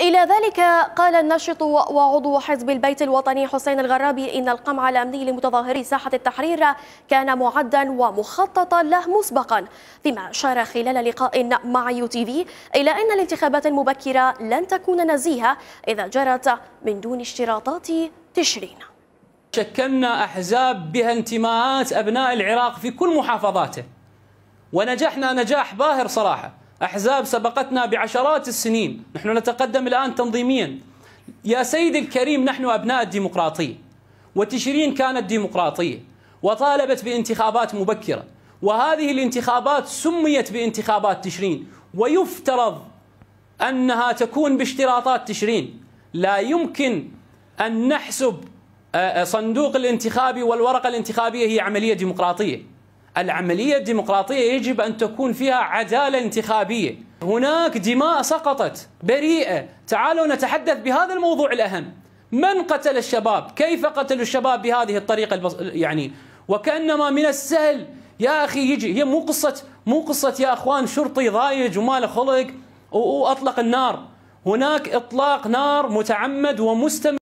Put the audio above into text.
إلى ذلك قال الناشط وعضو حزب البيت الوطني حسين الغرابي إن القمع الأمني لمتظاهري ساحة التحرير كان معدا ومخططا له مسبقا فيما أشار خلال لقاء مع يو تي في إلى أن الانتخابات المبكرة لن تكون نزيهة إذا جرت من دون اشتراطات تشرين شكلنا أحزاب بها انتماءات أبناء العراق في كل محافظاته ونجحنا نجاح باهر صراحة أحزاب سبقتنا بعشرات السنين نحن نتقدم الآن تنظيميا يا سيدي الكريم نحن أبناء الديمقراطية وتشرين كانت ديمقراطية وطالبت بانتخابات مبكرة وهذه الانتخابات سميت بانتخابات تشرين ويفترض أنها تكون باشتراطات تشرين لا يمكن أن نحسب آه، آه، صندوق الانتخابي والورقة الانتخابية هي عملية ديمقراطية العملية الديمقراطية يجب أن تكون فيها عدالة انتخابية هناك دماء سقطت بريئة تعالوا نتحدث بهذا الموضوع الأهم من قتل الشباب كيف قتلوا الشباب بهذه الطريقة البص... يعني وكأنما من السهل يا أخي يجي هي مو قصة مو قصة يا أخوان شرطي ضايج وما له خلق وأطلق النار هناك إطلاق نار متعمد ومستمر